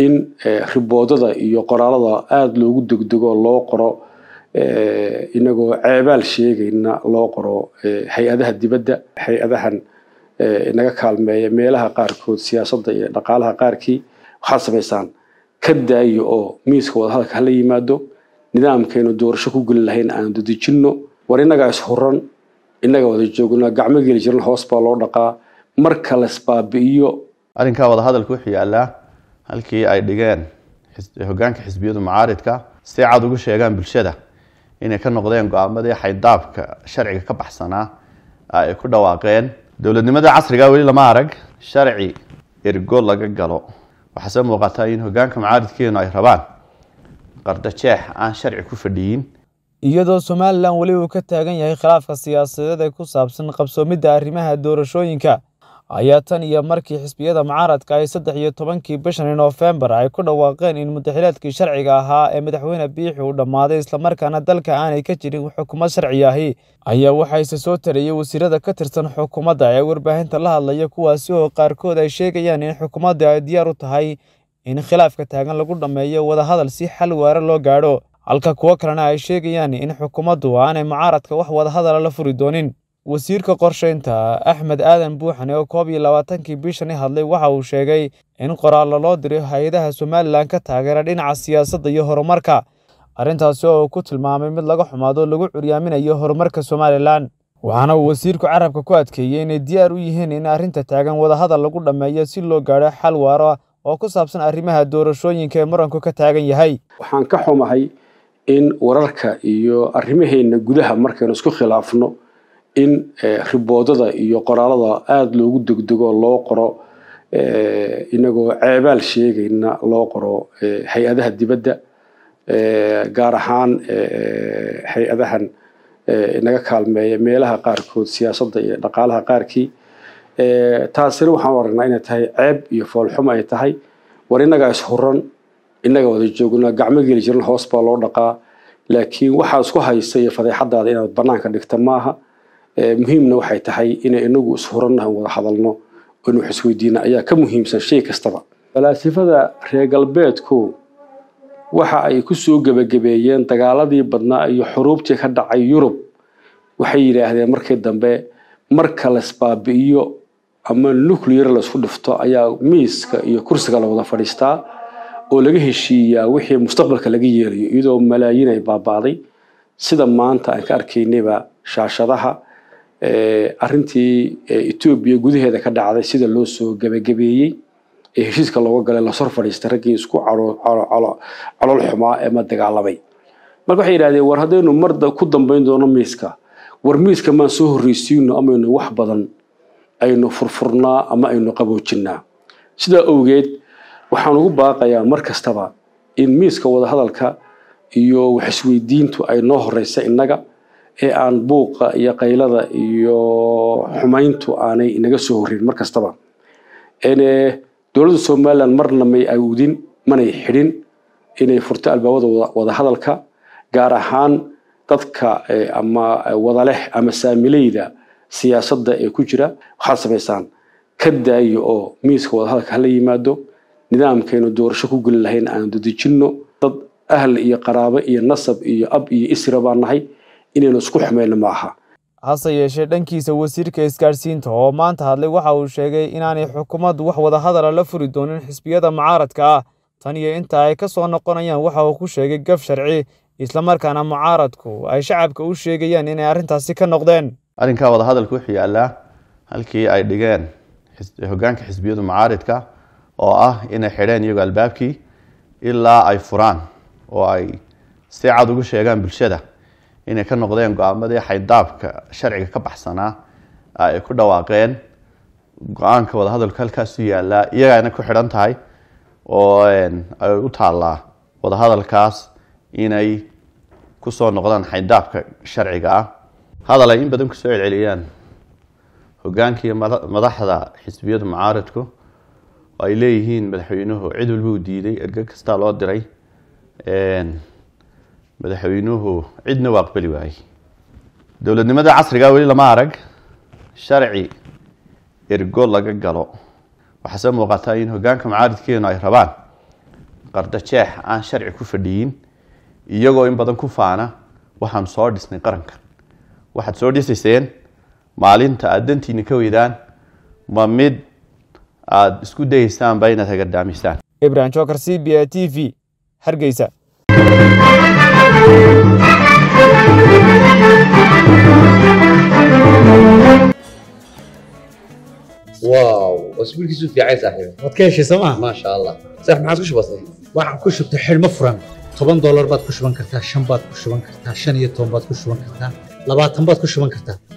in eh, riboodada iyo qoraalada aada loogu degdego loo qoro eh, inagoo ceebaal sheegayna loo qoro eh, hay-adaha dibadda hay-adahan inaga kaalmeeya meelaha qaarkood siyaasadda iyo dhaqaalaha qaarkii waxaad samaysaan ka daayo oo miiska wadahadalka hala yimaado nidaamkaynu doorasho ku geli lahayn aanu dadejinno war innagaa ishuran innagaa wada joogna gacmo geli jiran hoos baa loo dhaqaa marka lasbaabi'iyo arrinkaa wadahadalka wuxuu yaallaa halkii ay dhigeen hogaanka xisbiyadu mucaaridka si cad ugu sheegaan bulshada inay ka noqdeen go-aamadii xaydaabka sharciga ka baxsanaa ay ku dhawaaqeen dowladnimada casriga weli lama arag sharci ergo laga galo waxaase muuqataa in hogaanka mucaaridkeenu ay rabaan qarda jeex aan sharci ku fadhiyin iyadoo somalilan weli uu ka taagan yahay khilaafka siyaasadeed ee ku saabsan qabsoomidda arrimaha doorashooyinka ayaa tan iyo markii xisbiyada mucaaradka ay saddex iyo tobankii bishani noofembar ay ku dhawaaqeen in mudaxilaadkii sharciga ahaa ee madaxweyne biixi uu dhammaaday islamarkaana dalka aanay ka jirin xukumo sharciyahi ayaa waxayse soo tariyey wasiirada ka tirsan xukuumadda ee warbaahinta la hadlaya kuwaasi oo qaarkood ay sheegayaan in xukuumadda ay diyaar u tahay in khilaafka taagan lagu dhammeeyo wadahadal si xal waare loo gaadho halka kuwo kalena ay sheegayaan in xukuumaddu aanay mucaaradka wax wadahadala la furi doonin Wasiirka Qorshaynta Axmed Aadan Buuxan oo koob iyo labaatankii bishani hadlay waxa uu sheegay in qoraallo loo diray hay-adaha Somalilan ka taageera dhinaca siyaasadda iyo horumarka arrintaasi oo uu ku tilmaamay mid laga xumaado lagu curyaaminayo horumarka Somalilan waxaana uu wasiirku carabka ku adkeeyey inay diyaar u yihiin in arrinta taagan wadahadal lagu dhammeeyo si loo gaadho xal waara oo ku saabsan arrimaha doorashooyinka ee muranku ka taagan yahay waxaan ka xumahay in wararka iyo arrimaheenna gudaha markaynu isku khilaafno in eh, riboodada iyo qoraalada aada loogu degdego loo qoro eh, inagoo ceebaal sheegayna loo qoro eh, hay-adaha dibadda gaar ahaan hay-adahan inaga kaalmeeya meelaha qaarkood siyaasadda iyo dhaqaalaha qaarkii taasina waxaan aragnaa inay tahay ceeb iyo foolxumo ay tahay war innagaa ishuran innaga wada joognaa gacmo geli jiran hoos baa loo dhaqaa laakiin waxaa isku haysa iyo fadeexadaada inaad bannaanka dhigta maaha muhiimna waxay tahay inay inagu ishuranah wada hadalno inu xisweydiina ayaa ka muhiimsan shay kastaba falaasifada reer galbeedku waxa ay ku soo gebagabeeyeen dagaaladii badnaa iyo xuruubtii ka dhacay yurub waxay yidhaahdeen markii dambe marka laisbaabi'iyo ama nuclear laisku dhifto ayaa miiska iyo kursiga la wada fadhiistaa oo laga heshiiyaa wixii mustaqbalka laga yeelayo iyadoo malaayiin ay baabaaday sida maanta aan ka arkaynayba shaashadaha arintii etoobiya gudaheeda ka dhacday sida loo soo gebagabeeyey ee heshiiska looga galay lasor fadhiistay raggii isku colol xumaa eema dagaalamay marka waxay yidhahdeen war haddaynu mar ku dambayn doono miiska war miiska maan soo horreysiino amaynu wax badan aynu furfurnaa ama aynu qaboojinaa sidaa owgeed waxaan ugu baaqayaa mar kastaba in miiska wadahadalka iyo waxisweydiintu ay noo horeysa innaga ee aan buuqa iyo qaylada iyo xumayntu aanay inaga soo horin mar kastaba dowladda somalilan marna may awdin manay xidhin inay furto albaabada wadahadalka gaar ahaan dadka ama wadaleh ama saamileyda siyaasadda ee ku jira waxaad samaysaan ka daayo oo miiska wadahadalka hala yimaado nidaamkaynu doorasho ku geli lahayn aanu dadejinno dad ahl iyo qaraabo iyo nasab iyo ab iyo isra baan nahay inaynu isku xumayno maaha hase yeeshee dhankiisa wasiirka isgaadhsiinta oo maanta hadlay waxa uu sheegay inaanay xukuumaddu wax wadahadala ah la furi doonin xisbiyada mucaaradka ah tan iyo inta ay ka soo noqonayaan waxa uu ku sheegay gaf sharci isla markaana mucaaradku ay shacabka u sheegayaan inay arrintaasi ka noqdeen arrinkaa wadahadalka wuxuu yaallaa halkii ay dhigeen hoggaanka xisbiyadu mucaaridka oo ah inay xidheen iyagu albaabkii ilaa ay furaan oo ay si cad ugu sheegaan bulshada inay ka noqdeen go-aamadii xaydaabka sharciga ka baxsanaa ay ku dhawaaqeen go-aanka wadahadalku halkaasu yaalaa iyagaana ku xidhan tahay oo ay u taallaa wadahadalkaas inay kusoo noqdaan xaydaabka sharciga ah hadal ay in badan kusoo celceliyaan hogaanka madaxda xisbiyadu mucaaridku oo ay leeyihiin madaxweynuhu cid walba u diiday erge kastaa loo diray madaxweynuhu cidna waa aqbali waayey dowladnimada casrigaa ah weli lama arag sharci ergo laga galo waxaase muuqataa in hogaanka macaaridkeenu ay rabaan qarda jeex aan sharci ku fadhiyin iyagoo in badan ku faana waxaan soo dhisnay qaranka waxaad soo dhisayseen maalinta aada dantiina ka weydaan ma mid aada isku dayaysaanba inaad hagadaamisaan ibrahim joker c b a t v hargeysa واو اسبوعك سوف يا عيسى حبيبي ما تكيش سما ما شاء الله صح ما حاسكش بسيط waxaan ku shubtay xilmo furan toban doolar baad ku shuban kartaa shan baad ku shuban kartaa shan iyo toban baad ku shuban kartaa labaatan baad ku shuban kartaa